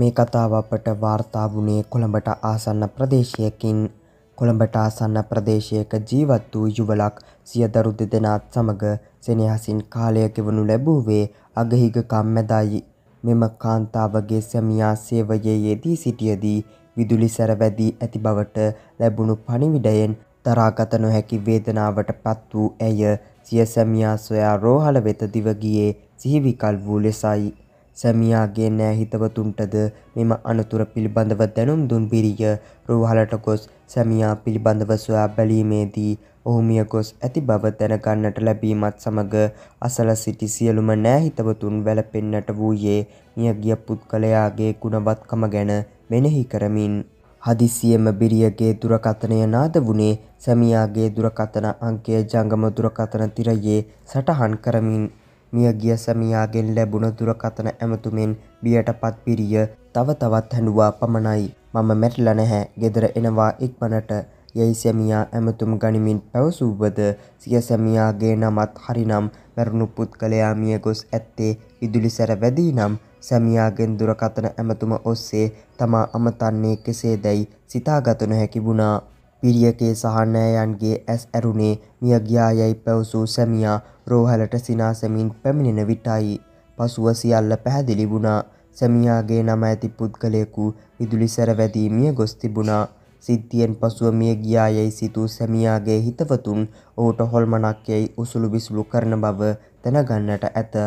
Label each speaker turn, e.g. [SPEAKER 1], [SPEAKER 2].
[SPEAKER 1] මේ කතාව අපට වාර්තා වුණේ කොළඹට ආසන්න ප්‍රදේශයකින් කොළඹට ආසන්න ප්‍රදේශයක ජීවත් වූ යුවලක් සියදරු දෙදෙනාත් සමග සෙනෙහසින් කාලය ගෙවනු ලැබුවේ අගහිගකම් මැදයි. මෙම කාන්තාවගේ සැමියා සේවයේ යෙදී සිටියදී විදුලි සැරවැදී ඇති බවට ලැබුණු පණිවිඩයෙන් දරාගත නොහැකි වේදනාවට පත් වූ ඇය සිය සැමියා සොයා රෝහල වෙත දිවගියේ සිහිවිකල් වූ ලෙසයි. සැමියාගේ නෑ හිතවතුන්ටද මෙම අනතුර පිළිබඳව දැනුම් දුන් බිරිය රෝහලට ගොස් සැමියා පිළිබඳව සොයා බැලීමේදී ඔහු මිය ගොස් ඇති බව දැනගන්නට ලැබීමත් සමග අසල සිටි සියලුම නෑ හිතවතුන් වැළපෙන්නට වූයේ මියගිය පුද්ගලයාගේ ගුණවත්කම ගැන මෙනෙහි කරමින් හදිසියෙම බිරියගේ දුරකථනය නාද වුණේ සැමියාගේ දුරකථන අංකය ජංගම දුරකථන තිරයේ සටහන් කරමින් මියගිය සැමියාගෙන් ලැබුණ දුරකථන ඇමතුමෙන් බියටපත් පිරිය තව තවත් හැඬුවා පමණයි. මම මැරිලා නැහැ. ගෙදර එනවා ඉක්මනට. යයි සැමියා ඇමතුම් ගනිමින් පැවසූවද සිය සැමියාගේ නමත් හරිනම් මැරුණු පුද්ගලයා මිය ගොස් ඇත්තේ විදුලිසැර වැදී නම් සැමියාගෙන් දුරකථන ඇමතුම ඔස්සේ තමා අමතන්නේ කෙසේදැයි සිතාගත නොහැකි වුණා. පිරියකේ සහ නෑයන්ගේ ඇස් ඇරුණේ මියගියායැයි පැවසූ සැමියා රෝහලට සිනාසමින් පැමිණෙන විටයි. පසුව සියල්ල පැහැදිලි වුණා. සැමියාගේ නම ඇති පුද්ගලයෙකු විදුලි සැරවැදී මිය ගොස් තිබුණා. සිද්ධියෙන් පසුව මිය ගියායැයි සිතූ සැමියාගේ හිතවතුන් ඔහුට හොල්මනක් යැයි උසුළු විසුළු කරන බව දැනගන්නට ඇත.